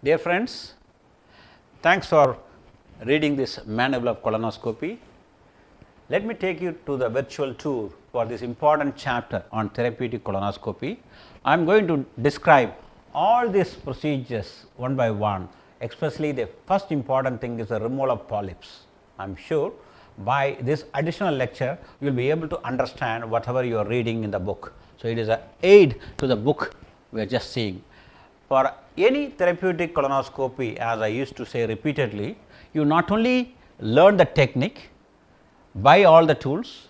Dear friends, thanks for reading this manual of colonoscopy. Let me take you to the virtual tour for this important chapter on therapeutic colonoscopy. I am going to describe all these procedures one by one, especially the first important thing is the removal of polyps. I am sure by this additional lecture, you will be able to understand whatever you are reading in the book. So, it is a aid to the book we are just seeing. For any therapeutic colonoscopy as I used to say repeatedly, you not only learn the technique, buy all the tools,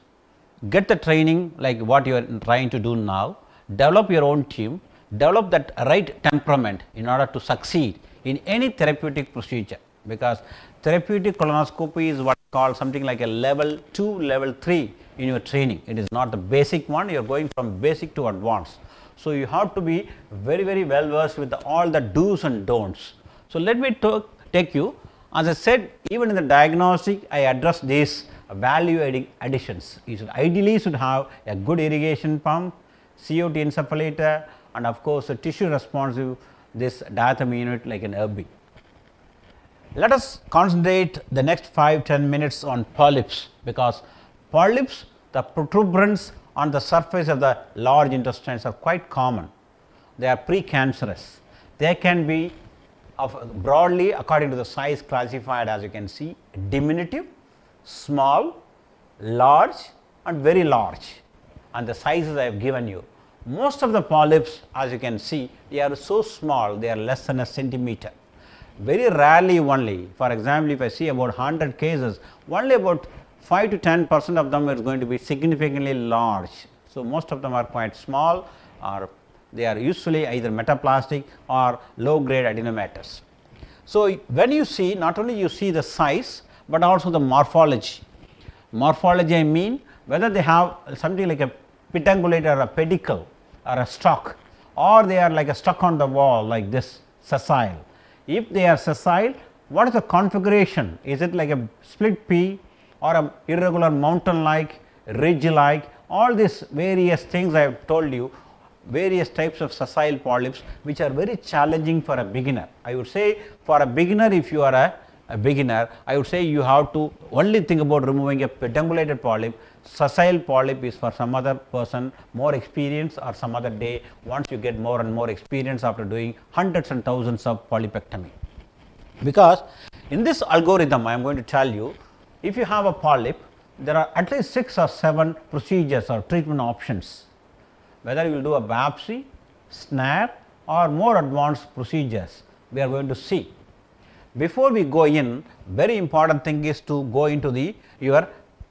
get the training like what you are trying to do now, develop your own team, develop that right temperament in order to succeed in any therapeutic procedure because therapeutic colonoscopy is what called something like a level 2, level 3 in your training. It is not the basic one, you are going from basic to advanced. So, you have to be very very well versed with the, all the do's and don'ts. So, let me talk, take you as I said even in the diagnostic I address these value adding additions. You should ideally should have a good irrigation pump, CO2 encephalator and of course, a tissue responsive this diathermy unit like an herb. Let us concentrate the next 5-10 minutes on polyps because polyps the protuberance on the surface of the large intestines are quite common. They are precancerous. They can be broadly according to the size classified as you can see diminutive, small, large and very large and the sizes I have given you. Most of the polyps as you can see they are so small they are less than a centimeter. Very rarely only for example, if I see about 100 cases only about 5 to 10 percent of them are going to be significantly large. So, most of them are quite small or they are usually either metaplastic or low grade adenomatous. So, when you see not only you see the size, but also the morphology. Morphology I mean whether they have something like a pitangulate or a pedicle or a stalk or they are like a stuck on the wall like this sessile. If they are sessile, what is the configuration? Is it like a split pea or irregular mountain like, ridge like all these various things I have told you various types of sessile polyps which are very challenging for a beginner. I would say for a beginner if you are a, a beginner I would say you have to only think about removing a pedungulated polyp sessile polyp is for some other person more experience or some other day once you get more and more experience after doing hundreds and thousands of polypectomy. Because in this algorithm I am going to tell you if you have a polyp, there are at least 6 or 7 procedures or treatment options, whether you will do a biopsy, snare or more advanced procedures, we are going to see. Before we go in, very important thing is to go into the your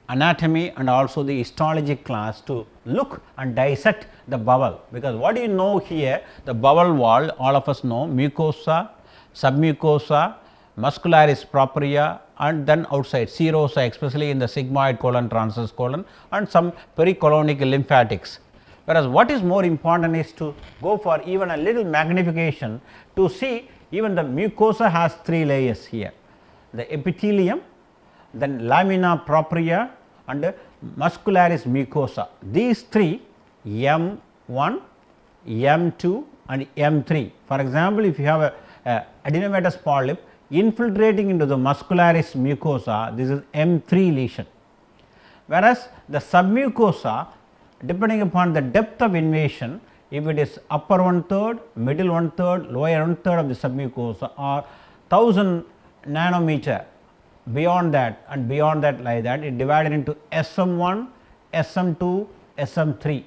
anatomy and also the histology class to look and dissect the bowel, because what do you know here, the bowel wall all of us know mucosa, submucosa, muscularis propria and then outside serosa, especially in the sigmoid colon transverse colon and some pericolonic lymphatics. Whereas, what is more important is to go for even a little magnification to see even the mucosa has 3 layers here the epithelium then lamina propria and muscularis mucosa these 3 M 1 M 2 and M 3 for example, if you have a, a adenomatous polyp infiltrating into the muscularis mucosa this is M3 lesion. Whereas, the submucosa depending upon the depth of invasion if it is upper one third, middle one third, lower one third of the submucosa or 1000 nanometer beyond that and beyond that like that it divided into SM1, SM2, SM3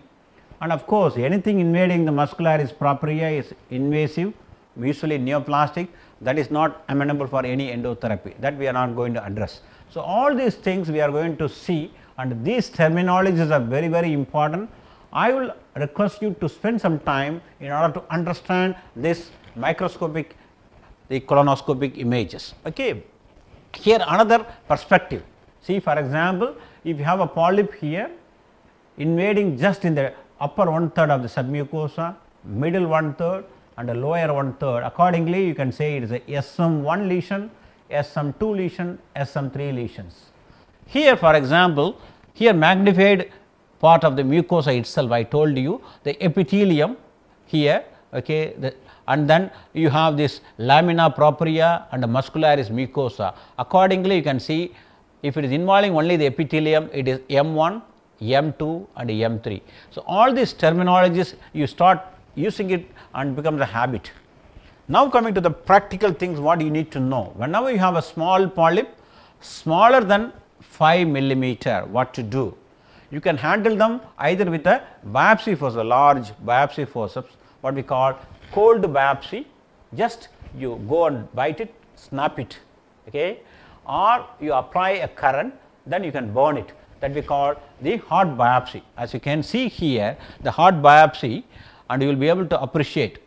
and of course anything invading the muscularis propria is invasive usually neoplastic that is not amenable for any endotherapy that we are not going to address. So, all these things we are going to see and these terminologies are very very important. I will request you to spend some time in order to understand this microscopic the colonoscopic images. Okay. Here another perspective see for example, if you have a polyp here invading just in the upper one third of the submucosa, middle one third and a lower one third. Accordingly, you can say it is a SM1 lesion, SM2 lesion, SM3 lesions. Here for example, here magnified part of the mucosa itself I told you the epithelium here okay, the, and then you have this lamina propria and muscularis mucosa. Accordingly, you can see if it is involving only the epithelium it is M1, M2 and M3. So, all these terminologies you start using it and becomes a habit. Now, coming to the practical things what you need to know. Whenever you have a small polyp smaller than 5 millimeter, what to do? You can handle them either with a biopsy forceps, large biopsy forceps, what we call cold biopsy, just you go and bite it, snap it, okay? or you apply a current, then you can burn it that we call the hot biopsy. As you can see here, the hot biopsy and you will be able to appreciate.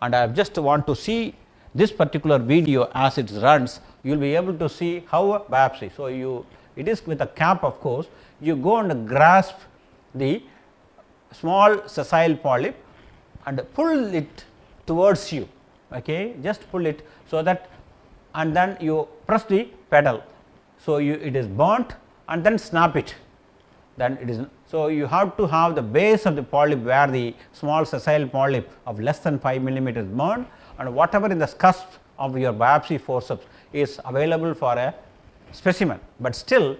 And I just want to see this particular video as it runs, you will be able to see how a biopsy. So, you it is with a cap of course, you go and grasp the small sessile polyp and pull it towards you, okay? just pull it so that and then you press the pedal. So, you it is burnt and then snap it then it is. So, you have to have the base of the polyp where the small sessile polyp of less than 5 millimeters burned and whatever in the cusp of your biopsy forceps is available for a specimen, but still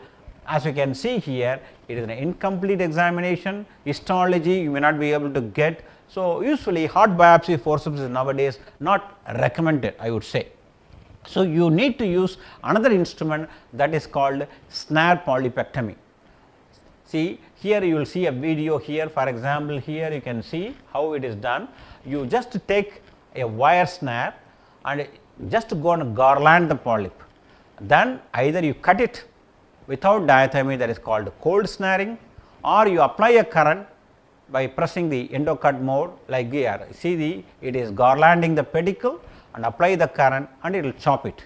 as you can see here it is an incomplete examination histology you may not be able to get. So, usually hot biopsy forceps is nowadays not recommended I would say. So, you need to use another instrument that is called snare polypectomy. See here you will see a video here for example, here you can see how it is done. You just take a wire snap and just go and garland the polyp. Then either you cut it without diathermy that is called cold snaring or you apply a current by pressing the endocard mode like here. See the it is garlanding the pedicle and apply the current and it will chop it.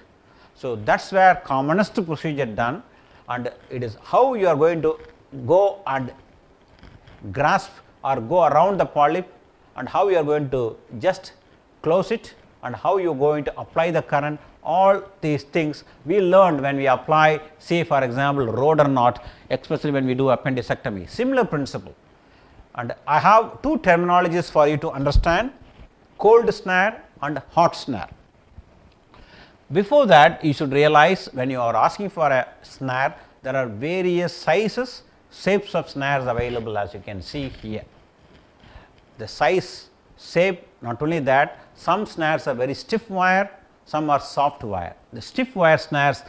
So, that is where commonest procedure done and it is how you are going to go and grasp or go around the polyp and how you are going to just close it and how you are going to apply the current all these things we learned when we apply say for example road or not especially when we do appendicectomy similar principle and I have two terminologies for you to understand cold snare and hot snare. Before that you should realize when you are asking for a snare there are various sizes shapes of snares available as you can see here. The size shape not only that some snares are very stiff wire, some are soft wire. The stiff wire snares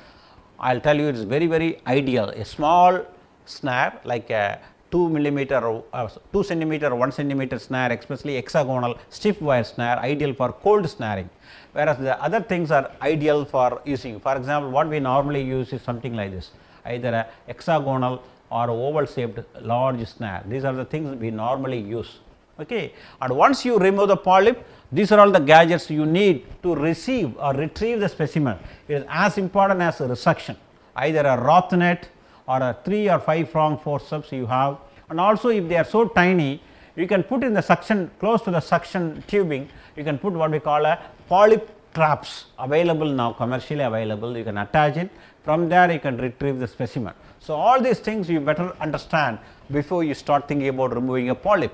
I will tell you it is very very ideal a small snare like a 2 millimeter uh, 2 centimeter 1 centimeter snare especially hexagonal stiff wire snare ideal for cold snaring whereas the other things are ideal for using for example what we normally use is something like this either a hexagonal or oval shaped large snare. These are the things we normally use. Okay. And once you remove the polyp, these are all the gadgets you need to receive or retrieve the specimen. It is as important as a resection, either a roth net or a 3 or 5 prong forceps you have. And also if they are so tiny, you can put in the suction close to the suction tubing, you can put what we call a polyp traps available now commercially available you can attach it from there you can retrieve the specimen. So, all these things you better understand before you start thinking about removing a polyp.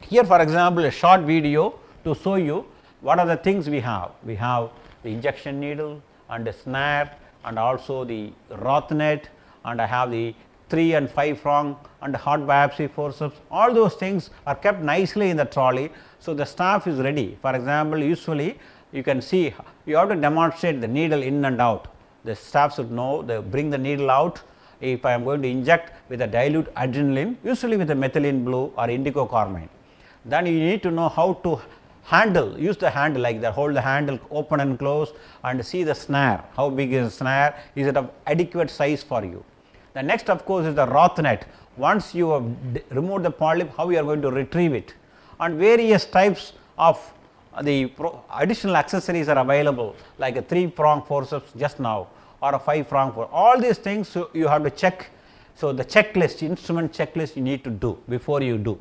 Here for example, a short video to show you what are the things we have. We have the injection needle and the snare and also the roth net and I have the 3 and 5 prong and hot biopsy forceps all those things are kept nicely in the trolley. So, the staff is ready for example, usually you can see you have to demonstrate the needle in and out the staff should know they bring the needle out if I am going to inject with a dilute adrenaline usually with a methylene blue or indigo carmine. Then you need to know how to handle use the handle like that hold the handle open and close and see the snare how big is the snare is it of adequate size for you. The next of course is the roth net once you have removed the polyp how you are going to retrieve it and various types of the additional accessories are available like a three prong forceps just now or a 5 Frankfurt. All these things so you have to check. So, the checklist instrument checklist you need to do before you do.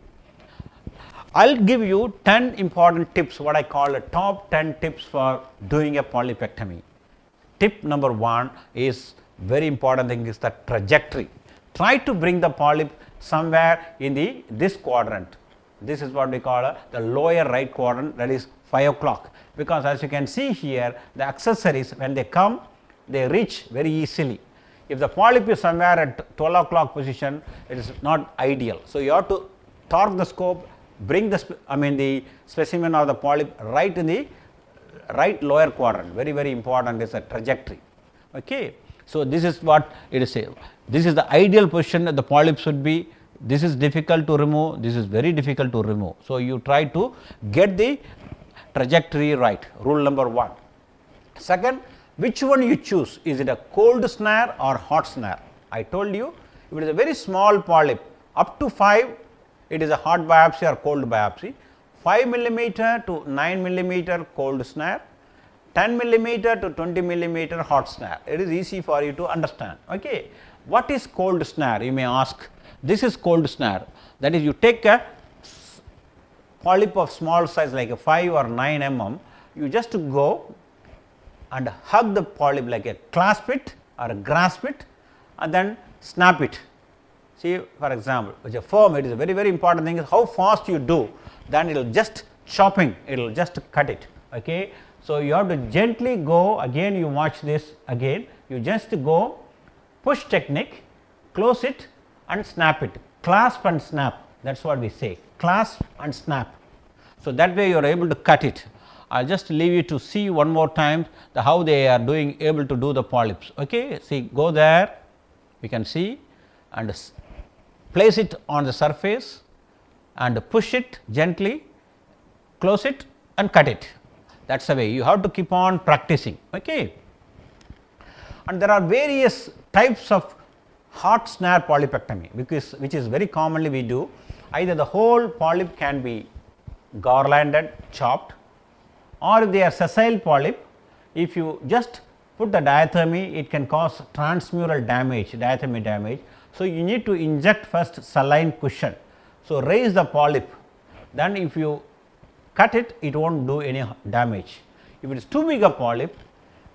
I will give you 10 important tips what I call a top 10 tips for doing a polypectomy. Tip number 1 is very important thing is the trajectory. Try to bring the polyp somewhere in the this quadrant. This is what we call the lower right quadrant that is 5 o'clock because as you can see here the accessories when they come they reach very easily. If the polyp is somewhere at 12 o'clock position, it is not ideal. So, you have to torque the scope, bring the I mean the specimen or the polyp right in the right lower quadrant, very very important is a trajectory. Okay. So, this is what it is saying. This is the ideal position that the polyp should be. This is difficult to remove, this is very difficult to remove. So, you try to get the trajectory right, rule number 1. Second, which one you choose is it a cold snare or hot snare. I told you if it is a very small polyp up to 5 it is a hot biopsy or cold biopsy 5 millimeter to 9 millimeter cold snare 10 millimeter to 20 millimeter hot snare it is easy for you to understand okay what is cold snare you may ask this is cold snare that is you take a polyp of small size like a 5 or 9 mm you just go and hug the polyp like a clasp it or grasp it and then snap it. See for example, with a firm it is a very very important thing is how fast you do then it will just chopping it will just cut it. Okay. So, you have to gently go again you watch this again you just go push technique close it and snap it clasp and snap that is what we say clasp and snap. So, that way you are able to cut it I will just leave you to see one more time the how they are doing able to do the polyps. Okay. See go there we can see and place it on the surface and push it gently, close it and cut it. That is the way you have to keep on practicing. Okay. And there are various types of hot snare polypectomy is which is very commonly we do either the whole polyp can be garlanded chopped or if they are sessile polyp, if you just put the diathermy, it can cause transmural damage, diathermy damage. So, you need to inject first saline cushion. So, raise the polyp, then if you cut it, it will not do any damage. If it is too big a polyp,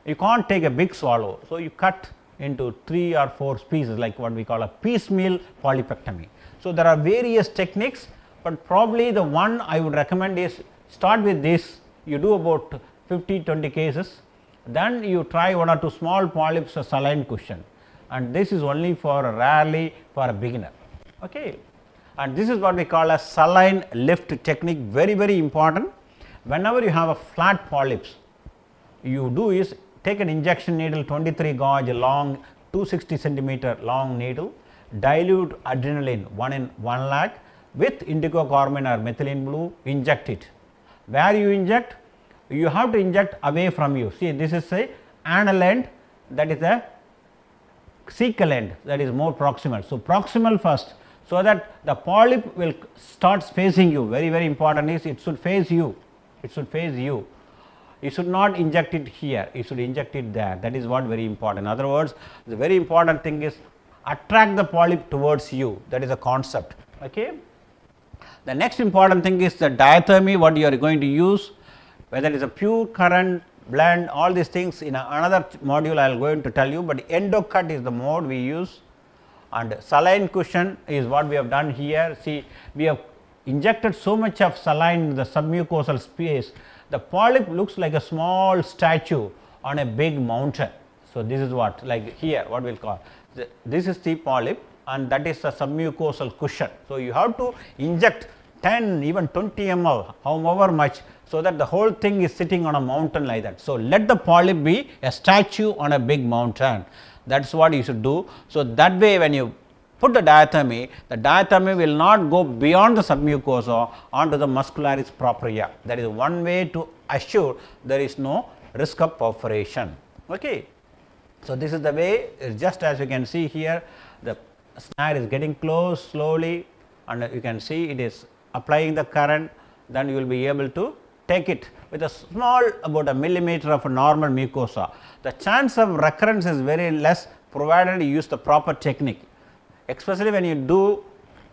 you can't take a big swallow. So, you cut into 3 or 4 pieces like what we call a piecemeal polypectomy. So, there are various techniques, but probably the one I would recommend is start with this you do about 50 20 cases then you try one or two small polyps or saline cushion and this is only for rarely for a beginner. Okay. And this is what we call a saline lift technique very very important. Whenever you have a flat polyps you do is take an injection needle 23 gauge long 260 centimeter long needle dilute adrenaline 1 in 1 lakh with indigo carmine or methylene blue inject it where you inject? You have to inject away from you. See, this is a anal end that is a cecal end that is more proximal. So, proximal first so that the polyp will starts facing you very very important is it should face you it should face you you should not inject it here you should inject it there that is what very important in other words the very important thing is attract the polyp towards you that is a concept okay the next important thing is the diathermy what you are going to use whether it is a pure current blend all these things in another module I will going to tell you, but endocut is the mode we use and saline cushion is what we have done here. See we have injected so much of saline in the submucosal space, the polyp looks like a small statue on a big mountain. So, this is what like here what we will call the, this is the polyp and that is a submucosal cushion. So, you have to inject 10 even 20 ml however much so that the whole thing is sitting on a mountain like that. So, let the polyp be a statue on a big mountain that is what you should do. So, that way when you put the diathermy, the diathermy will not go beyond the submucosa onto the muscularis propria. That is one way to assure there is no risk of perforation. Okay. So, this is the way just as you can see here the snare is getting close slowly and you can see it is applying the current then you will be able to take it with a small about a millimeter of a normal mucosa. The chance of recurrence is very less provided you use the proper technique especially when you do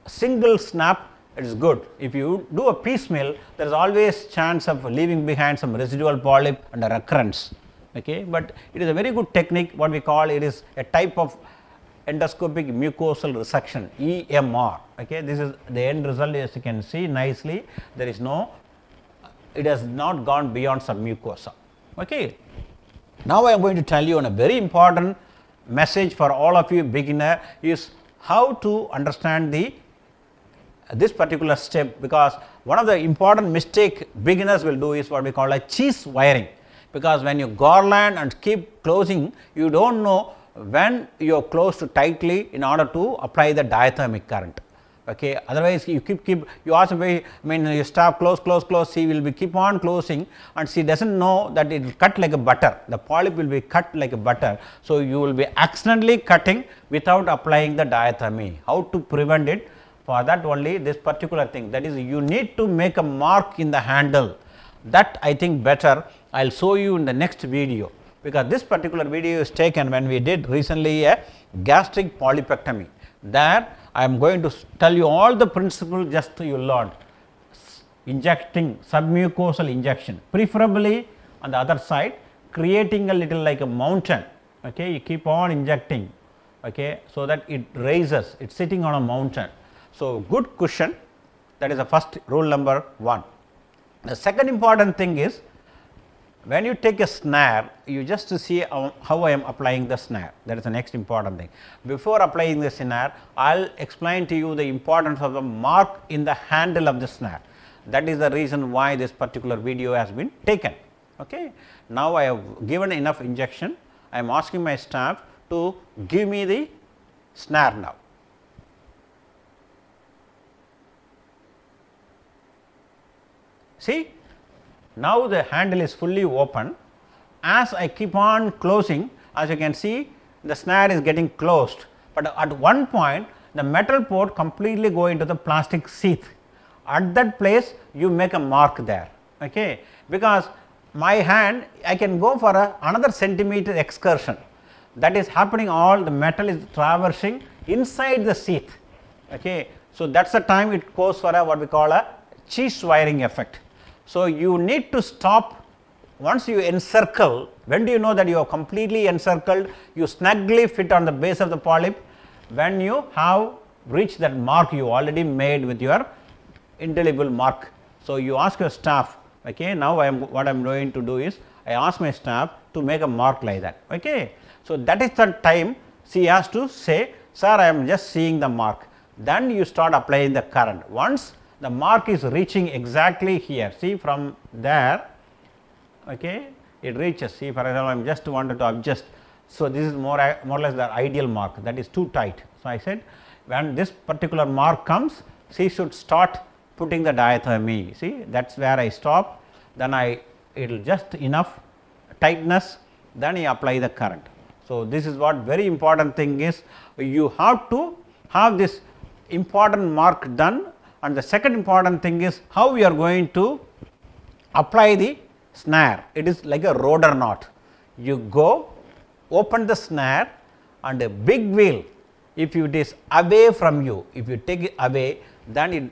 single snap it is good. If you do a piecemeal there is always chance of leaving behind some residual polyp and a recurrence okay. But it is a very good technique what we call it is a type of endoscopic mucosal resection EMR. Okay, this is the end result as you can see nicely there is no it has not gone beyond mucosa. Okay. Now, I am going to tell you on a very important message for all of you beginner is how to understand the this particular step because one of the important mistake beginners will do is what we call a cheese wiring because when you garland and keep closing you do not know when you are closed tightly in order to apply the diathermic current. Okay. Otherwise, you keep keep you ask me, I mean you stop close close close she will be keep on closing and she does not know that it will cut like a butter the polyp will be cut like a butter. So, you will be accidentally cutting without applying the diathermy how to prevent it for that only this particular thing that is you need to make a mark in the handle that I think better I will show you in the next video because this particular video is taken when we did recently a gastric polypectomy that I am going to tell you all the principle just you learned injecting submucosal injection preferably on the other side creating a little like a mountain okay you keep on injecting okay so that it raises it's sitting on a mountain so good cushion that is the first rule number 1 the second important thing is when you take a snare, you just to see how, how I am applying the snare, that is the next important thing. Before applying the snare, I will explain to you the importance of the mark in the handle of the snare. That is the reason why this particular video has been taken. Okay. Now, I have given enough injection, I am asking my staff to give me the snare now. See, now, the handle is fully open. As I keep on closing, as you can see, the snare is getting closed, but at one point the metal port completely go into the plastic sheath. At that place you make a mark there, okay? because my hand I can go for a, another centimeter excursion that is happening all the metal is traversing inside the sheath. Okay. So, that is the time it goes for a what we call a cheese wiring effect. So, you need to stop once you encircle when do you know that you have completely encircled you snugly fit on the base of the polyp when you have reached that mark you already made with your indelible mark. So, you ask your staff okay now I am what I am going to do is I ask my staff to make a mark like that okay. So, that is the time she has to say sir I am just seeing the mark then you start applying the current once the mark is reaching exactly here. See from there, okay, it reaches. See for example, I am just wanted to adjust. So, this is more, more or less the ideal mark that is too tight. So, I said when this particular mark comes, she should start putting the diathermy. See that is where I stop, then I it will just enough tightness, then you apply the current. So, this is what very important thing is you have to have this important mark done and the second important thing is how we are going to apply the snare. It is like a rotor knot. You go open the snare and a big wheel if it is away from you, if you take it away then it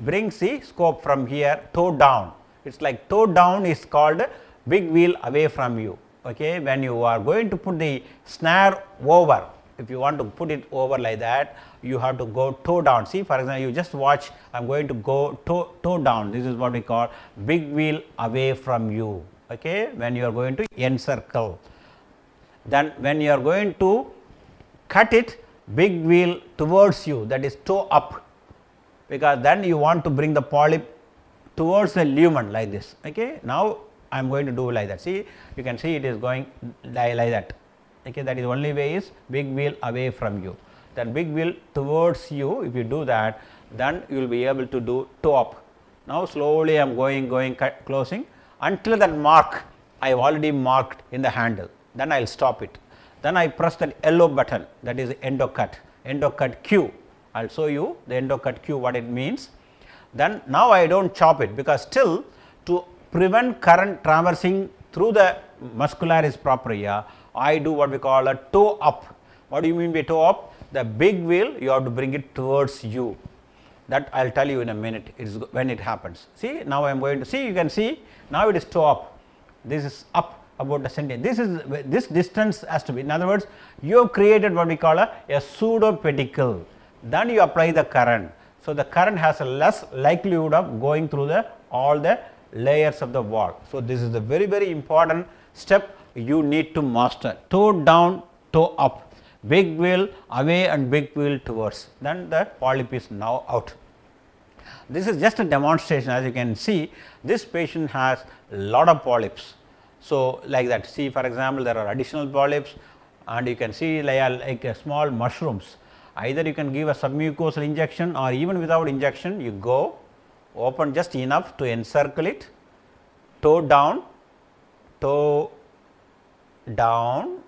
brings the scope from here toe down. It is like toe down is called big wheel away from you. Okay, when you are going to put the snare over, if you want to put it over like that you have to go toe down. See for example, you just watch I am going to go toe, toe down this is what we call big wheel away from you okay, when you are going to encircle. Then when you are going to cut it big wheel towards you that is toe up because then you want to bring the polyp towards the lumen like this. Okay. Now, I am going to do like that see you can see it is going like that okay, that is only way is big wheel away from you. Then big wheel towards you if you do that then you will be able to do top. Now slowly I am going going closing until that mark I have already marked in the handle then I will stop it. Then I press that yellow button that is endo cut endo cut Q I will show you the endo cut Q what it means. Then now I do not chop it because still to prevent current traversing through the muscularis propria I do what we call a toe up. What do you mean by toe up? the big wheel you have to bring it towards you that I will tell you in a minute it is when it happens. See now I am going to see you can see now it is to up this is up about a centimeter this is this distance has to be in other words you have created what we call a, a pseudo pedicle then you apply the current. So, the current has a less likelihood of going through the all the layers of the wall. So, this is the very very important step you need to master toe down toe up big wheel away and big wheel towards then the polyp is now out. This is just a demonstration as you can see this patient has lot of polyps. So, like that see for example, there are additional polyps and you can see like, like uh, small mushrooms either you can give a submucosal injection or even without injection you go open just enough to encircle it toe down toe down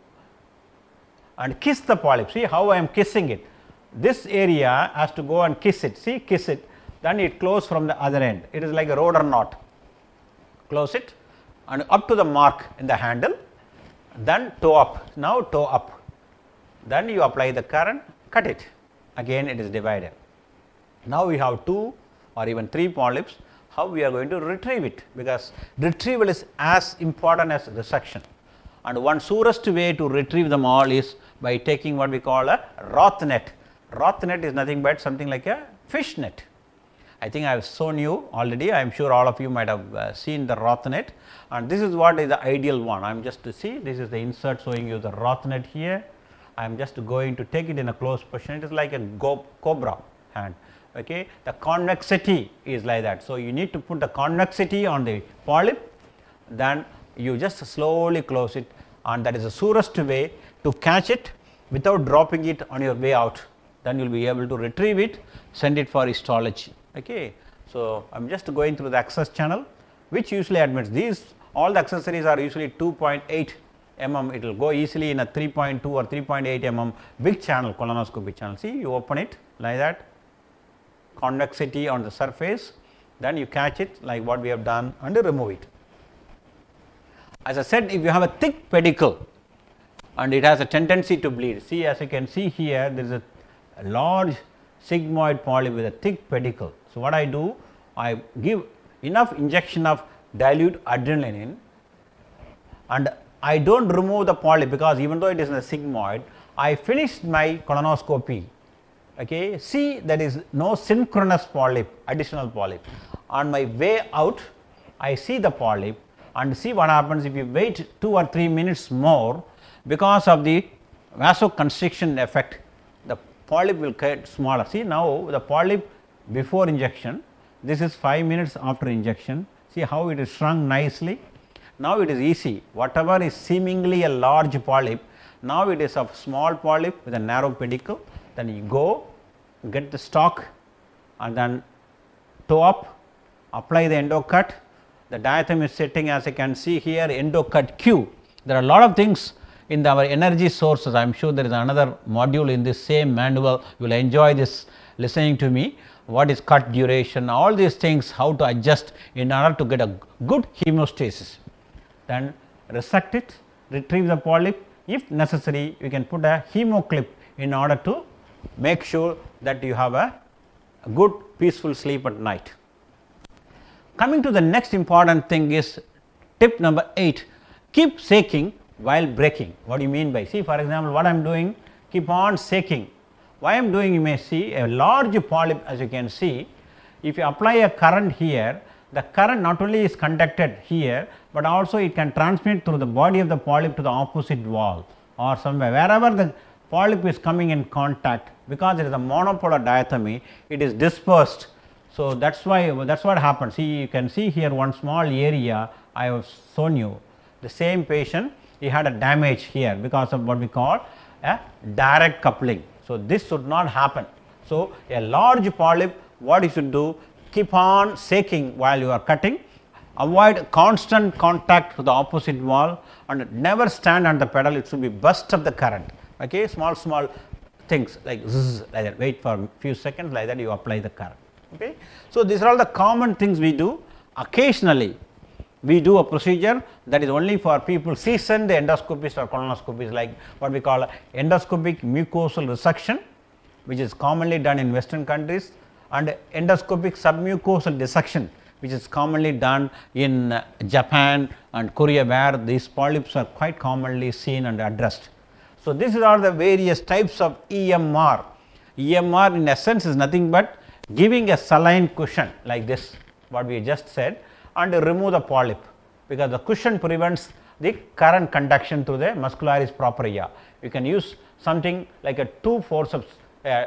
and kiss the polyp. See how I am kissing it. This area has to go and kiss it. See, kiss it. Then it close from the other end. It is like a or knot. Close it and up to the mark in the handle. Then toe up. Now toe up. Then you apply the current, cut it. Again it is divided. Now we have two or even three polyps. How we are going to retrieve it? Because retrieval is as important as resection. And one surest way to retrieve them all is by taking what we call a Roth net. Roth net is nothing but something like a fish net. I think I have shown you already, I am sure all of you might have uh, seen the Roth net and this is what is the ideal one. I am just to see this is the insert showing you the Roth net here. I am just going to take it in a closed position, it is like a go, cobra hand. Okay. The convexity is like that. So, you need to put the convexity on the polyp, then you just slowly close it and that is the surest way to catch it without dropping it on your way out. Then you will be able to retrieve it, send it for histology. Okay. So, I am just going through the access channel which usually admits these all the accessories are usually 2.8 mm it will go easily in a 3.2 or 3.8 mm big channel colonoscopy channel. See you open it like that convexity on the surface then you catch it like what we have done and remove it. As I said if you have a thick pedicle and it has a tendency to bleed. See as you can see here there is a, a large sigmoid polyp with a thick pedicle. So, what I do I give enough injection of dilute adrenaline and I do not remove the polyp because even though it is in a sigmoid I finished my colonoscopy okay. see there is no synchronous polyp additional polyp. On my way out I see the polyp and see what happens if you wait 2 or 3 minutes more because of the vasoconstriction effect the polyp will get smaller. See now the polyp before injection this is 5 minutes after injection see how it is shrunk nicely. Now it is easy whatever is seemingly a large polyp now it is a small polyp with a narrow pedicle then you go get the stock and then toe up apply the endo cut the diaphragm is sitting as you can see here endo cut Q. There are a lot of things in the, our energy sources. I am sure there is another module in this same manual, you will enjoy this listening to me what is cut duration, all these things how to adjust in order to get a good hemostasis. Then resect it, retrieve the polyp if necessary you can put a hemoclip in order to make sure that you have a good peaceful sleep at night. Coming to the next important thing is tip number 8 keep shaking while breaking. What do you mean by? See for example, what I am doing keep on shaking. Why I am doing you may see a large polyp as you can see if you apply a current here the current not only is conducted here, but also it can transmit through the body of the polyp to the opposite wall or somewhere wherever the polyp is coming in contact because it is a monopolar diatomy it is dispersed. So, that is why that is what happens see you can see here one small area I have shown you the same patient he had a damage here because of what we call a direct coupling. So, this should not happen. So, a large polyp what you should do keep on shaking while you are cutting, avoid constant contact to the opposite wall and never stand on the pedal it should be burst of the current okay small small things like zzz, like that wait for few seconds like that you apply the current okay. So, these are all the common things we do occasionally we do a procedure that is only for people seasoned endoscopies or colonoscopies like what we call endoscopic mucosal resection which is commonly done in western countries and endoscopic submucosal dissection which is commonly done in uh, Japan and Korea where these polyps are quite commonly seen and addressed. So, these are the various types of EMR. EMR in essence is nothing but giving a saline cushion like this what we just said and remove the polyp because the cushion prevents the current conduction through the muscularis propria. You can use something like a two forceps uh,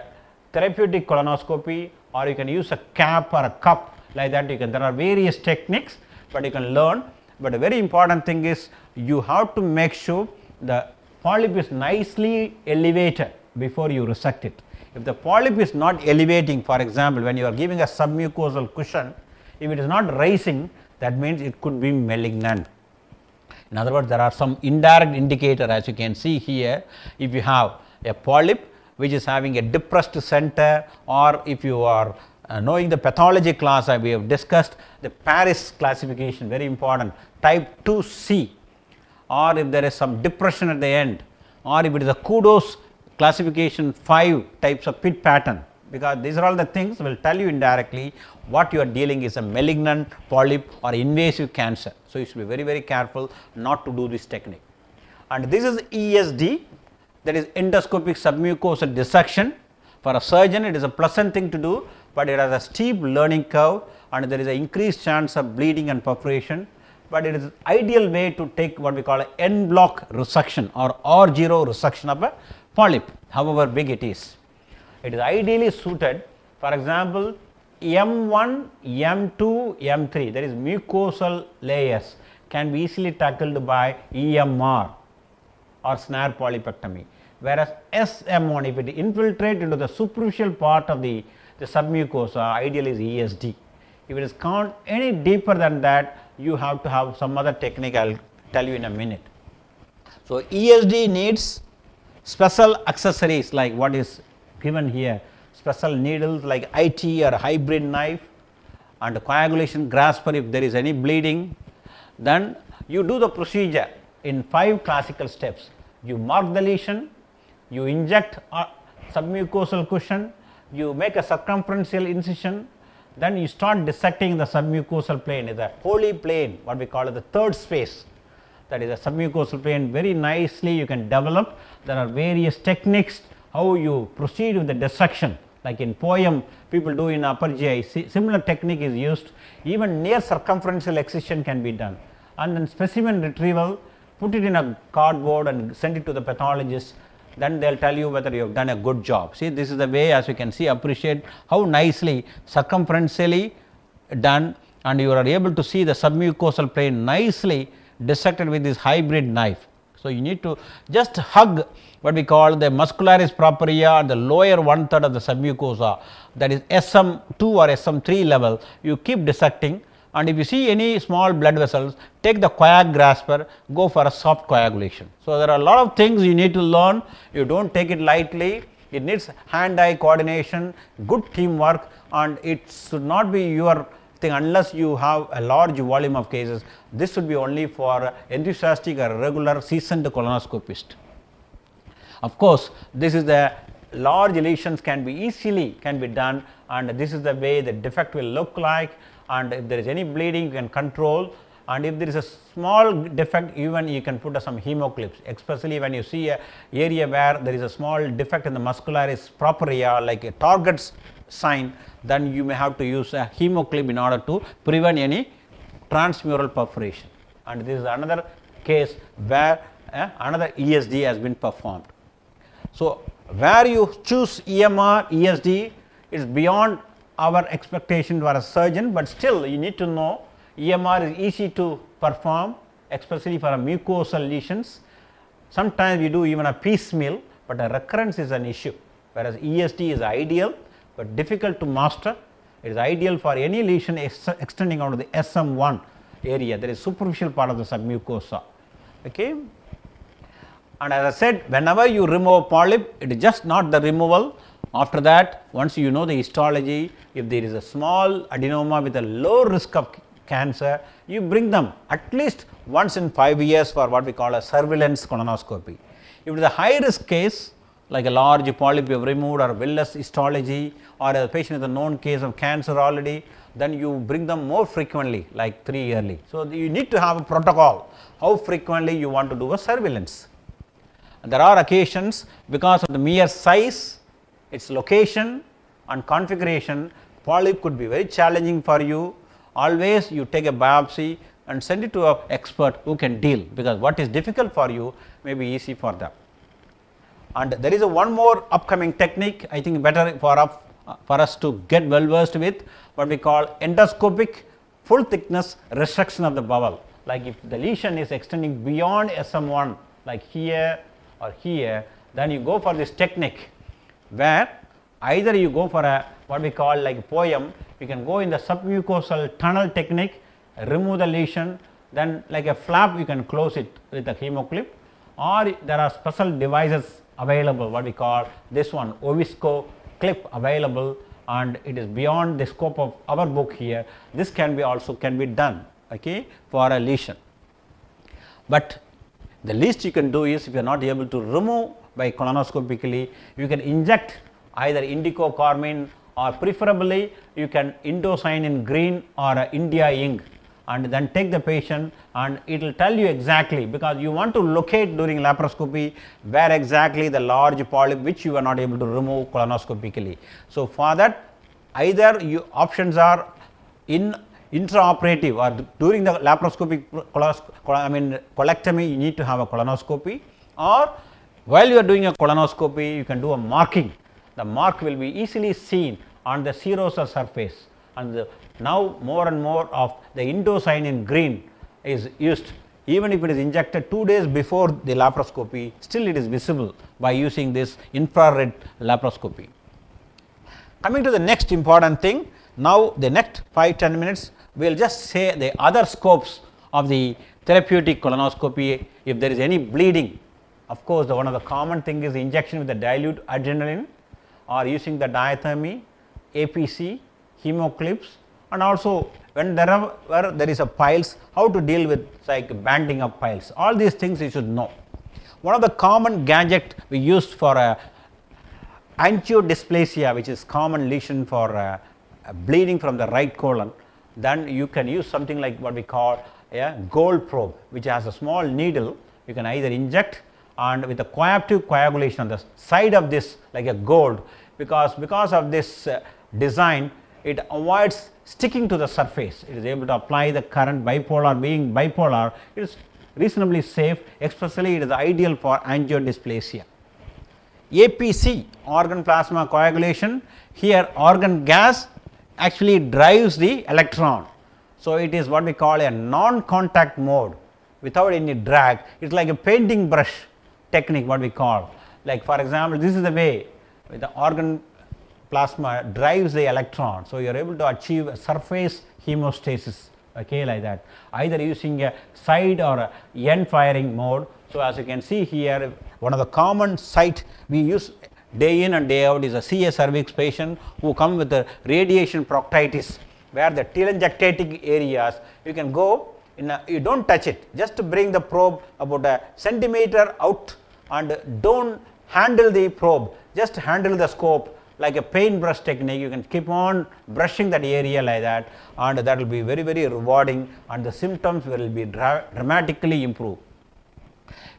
therapeutic colonoscopy or you can use a cap or a cup like that you can there are various techniques but you can learn but a very important thing is you have to make sure the polyp is nicely elevated before you resect it. If the polyp is not elevating for example, when you are giving a submucosal cushion if it is not rising that means it could be malignant. In other words, there are some indirect indicator as you can see here. If you have a polyp which is having a depressed center or if you are uh, knowing the pathology class we have discussed the Paris classification very important type 2C or if there is some depression at the end or if it is a kudos classification 5 types of pit pattern because these are all the things will tell you indirectly what you are dealing is a malignant polyp or invasive cancer. So, you should be very very careful not to do this technique and this is ESD that is endoscopic submucosal dissection for a surgeon it is a pleasant thing to do, but it has a steep learning curve and there is an increased chance of bleeding and perforation, but it is ideal way to take what we call a N block resection or R0 resection of a polyp however big it is it is ideally suited for example M1, M2, M3 that is mucosal layers can be easily tackled by EMR or snare polypectomy. Whereas SM1 if it infiltrate into the superficial part of the, the submucosa ideally is ESD. If it is count any deeper than that you have to have some other technique I will tell you in a minute. So, ESD needs special accessories like what is given here special needles like IT or hybrid knife and coagulation grasper if there is any bleeding. Then you do the procedure in 5 classical steps. You mark the lesion, you inject a submucosal cushion, you make a circumferential incision, then you start dissecting the submucosal plane, the holy plane what we call the third space that is a submucosal plane very nicely you can develop. There are various techniques how you proceed with the destruction like in poem people do in upper GI similar technique is used even near circumferential excision can be done and then specimen retrieval put it in a cardboard and send it to the pathologist then they will tell you whether you have done a good job. See this is the way as you can see appreciate how nicely circumferentially done and you are able to see the submucosal plane nicely dissected with this hybrid knife. So, you need to just hug what we call the muscularis propria and the lower one third of the submucosa that is SM2 or SM3 level you keep dissecting and if you see any small blood vessels take the coag grasper go for a soft coagulation. So, there are a lot of things you need to learn you do not take it lightly it needs hand eye coordination good teamwork and it should not be your think unless you have a large volume of cases, this would be only for enthusiastic or regular seasoned colonoscopist. Of course, this is the large lesions can be easily can be done and this is the way the defect will look like and if there is any bleeding you can control and if there is a small defect even you can put some hemoclips especially when you see a area where there is a small defect in the muscularis propria like a targets sign then you may have to use a hemoclip in order to prevent any transmural perforation and this is another case where uh, another ESD has been performed. So, where you choose EMR ESD is beyond our expectation for a surgeon, but still you need to know EMR is easy to perform especially for mucosal lesions. Sometimes we do even a piecemeal, but a recurrence is an issue whereas ESD is ideal but difficult to master. It is ideal for any lesion extending out of the SM1 area that is superficial part of the submucosa. Okay. And as I said whenever you remove polyp it is just not the removal after that once you know the histology if there is a small adenoma with a low risk of cancer you bring them at least once in 5 years for what we call a surveillance colonoscopy. If it is a high risk case like a large polyp you have removed or villous histology or a patient with a known case of cancer already, then you bring them more frequently like 3 yearly. So, you need to have a protocol how frequently you want to do a surveillance. there are occasions because of the mere size, its location and configuration polyp could be very challenging for you. Always you take a biopsy and send it to an expert who can deal because what is difficult for you may be easy for them. And there is a one more upcoming technique I think better for, for us to get well versed with what we call endoscopic full thickness restriction of the bowel. Like if the lesion is extending beyond SM1 like here or here then you go for this technique where either you go for a what we call like poem you can go in the submucosal tunnel technique remove the lesion then like a flap you can close it with a hemoclip or there are special devices available what we call this one Ovisco clip available and it is beyond the scope of our book here this can be also can be done okay for a lesion but the least you can do is if you are not able to remove by colonoscopically you can inject either indigo carmine or preferably you can indocyanine green or india ink and then take the patient and it will tell you exactly because you want to locate during laparoscopy where exactly the large polyp which you are not able to remove colonoscopically. So, for that either you options are in intraoperative or during the laparoscopic I mean colectomy you need to have a colonoscopy or while you are doing a colonoscopy you can do a marking. The mark will be easily seen on the serosa surface and the now, more and more of the indocyanin green is used even if it is injected 2 days before the laparoscopy still it is visible by using this infrared laparoscopy. Coming to the next important thing now the next 5 10 minutes we will just say the other scopes of the therapeutic colonoscopy if there is any bleeding of course, the one of the common thing is injection with the dilute adrenaline or using the diathermy, APC, hemoclips and also when there are there is a piles how to deal with like banding of piles all these things you should know. One of the common gadget we used for a uh, angiodysplasia which is common lesion for a, uh, a bleeding from the right colon then you can use something like what we call a gold probe which has a small needle you can either inject and with a coaptive coagulation on the side of this like a gold because because of this uh, design it avoids sticking to the surface. It is able to apply the current bipolar being bipolar it is reasonably safe especially it is ideal for angiodysplasia. APC organ plasma coagulation here organ gas actually drives the electron. So, it is what we call a non contact mode without any drag it is like a painting brush technique what we call like for example, this is the way with the organ plasma drives the electron. So, you are able to achieve surface hemostasis okay like that either using a side or a end firing mode. So, as you can see here one of the common site we use day in and day out is a CA cervix patient who come with the radiation proctitis where the telangiectatic areas you can go a, you do not touch it just to bring the probe about a centimeter out and do not handle the probe just handle the scope like a paintbrush technique you can keep on brushing that area like that and that will be very very rewarding and the symptoms will be dra dramatically improved.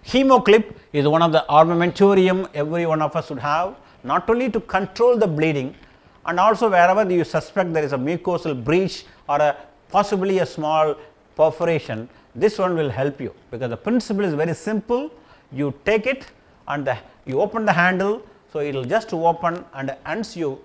Hemoclip is one of the armamentarium every one of us should have not only to control the bleeding and also wherever you suspect there is a mucosal breach or a possibly a small perforation this one will help you because the principle is very simple you take it and the, you open the handle so, it will just open and once you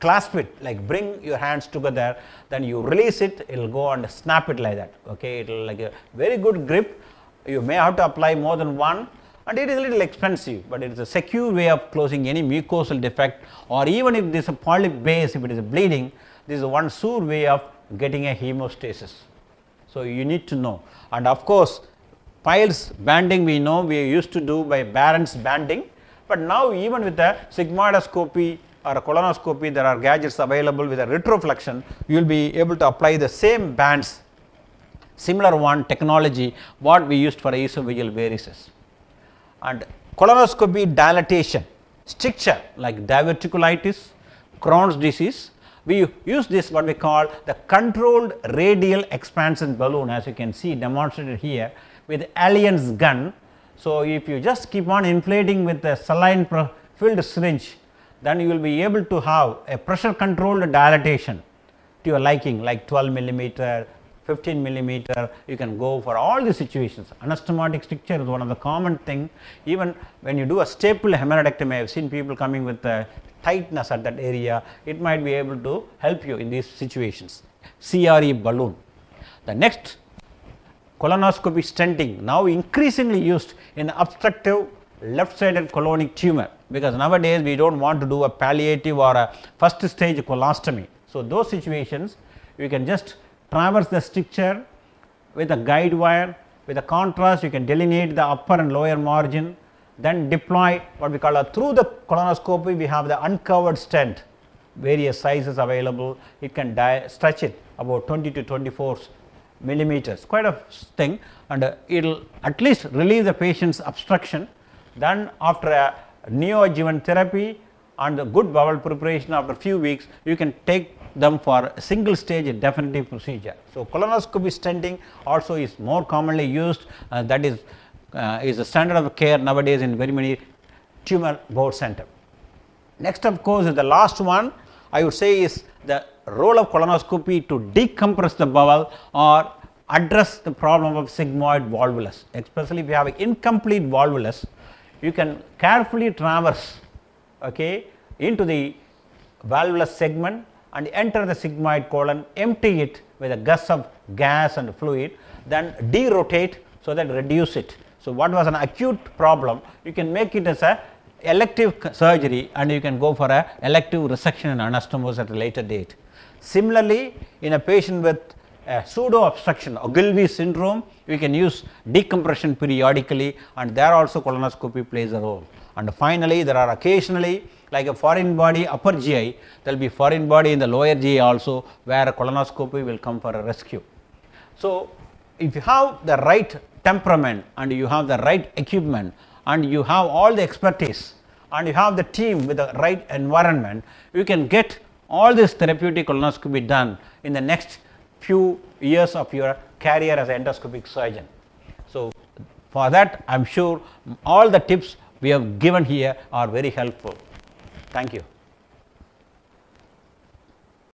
clasp it like bring your hands together then you release it it will go and snap it like that okay it will like a very good grip you may have to apply more than one and it is a little expensive, but it is a secure way of closing any mucosal defect or even if there is a polyp base if it is bleeding this is one sure way of getting a hemostasis. So, you need to know and of course, piles banding we know we used to do by Barron's banding but now even with a sigmoidoscopy or a colonoscopy, there are gadgets available with a retroflexion, you will be able to apply the same bands, similar one technology what we used for esophageal varices. And colonoscopy dilatation, stricture like diverticulitis, Crohn's disease, we use this what we call the controlled radial expansion balloon as you can see demonstrated here with Allianz gun so, if you just keep on inflating with a saline filled syringe, then you will be able to have a pressure controlled dilatation to your liking like 12 millimeter, 15 millimeter, you can go for all the situations. Anastomotic stricture is one of the common thing. Even when you do a staple hemorrhoidectomy, I have seen people coming with a tightness at that area, it might be able to help you in these situations. CRE balloon. The next colonoscopy stenting now increasingly used in obstructive left sided colonic tumor because nowadays we do not want to do a palliative or a first stage colostomy. So, those situations you can just traverse the stricture with a guide wire with a contrast you can delineate the upper and lower margin then deploy what we call a through the colonoscopy we have the uncovered stent various sizes available it can stretch it about 20 to 24 millimeters quite a thing and uh, it will at least relieve the patient's obstruction. Then after a neoadjuvant therapy and the good bowel preparation after few weeks you can take them for single stage definitive procedure. So, colonoscopy stenting also is more commonly used uh, that is uh, is the standard of care nowadays in very many tumor board center. Next of course, is the last one I would say is the role of colonoscopy to decompress the bowel or address the problem of sigmoid volvulus, especially if you have an incomplete volvulus, you can carefully traverse okay, into the valvulus segment and enter the sigmoid colon, empty it with a gush of gas and fluid, then derotate so that reduce it. So, what was an acute problem, you can make it as a elective surgery and you can go for a elective resection and anastomosis at a later date. Similarly, in a patient with a pseudo obstruction Ogilvy syndrome, we can use decompression periodically and there also colonoscopy plays a role. And finally, there are occasionally like a foreign body upper GI, there will be foreign body in the lower GI also where a colonoscopy will come for a rescue. So, if you have the right temperament and you have the right equipment and you have all the expertise and you have the team with the right environment, you can get all this therapeutic colonoscopy done in the next few years of your career as an endoscopic surgeon. So, for that I am sure all the tips we have given here are very helpful. Thank you.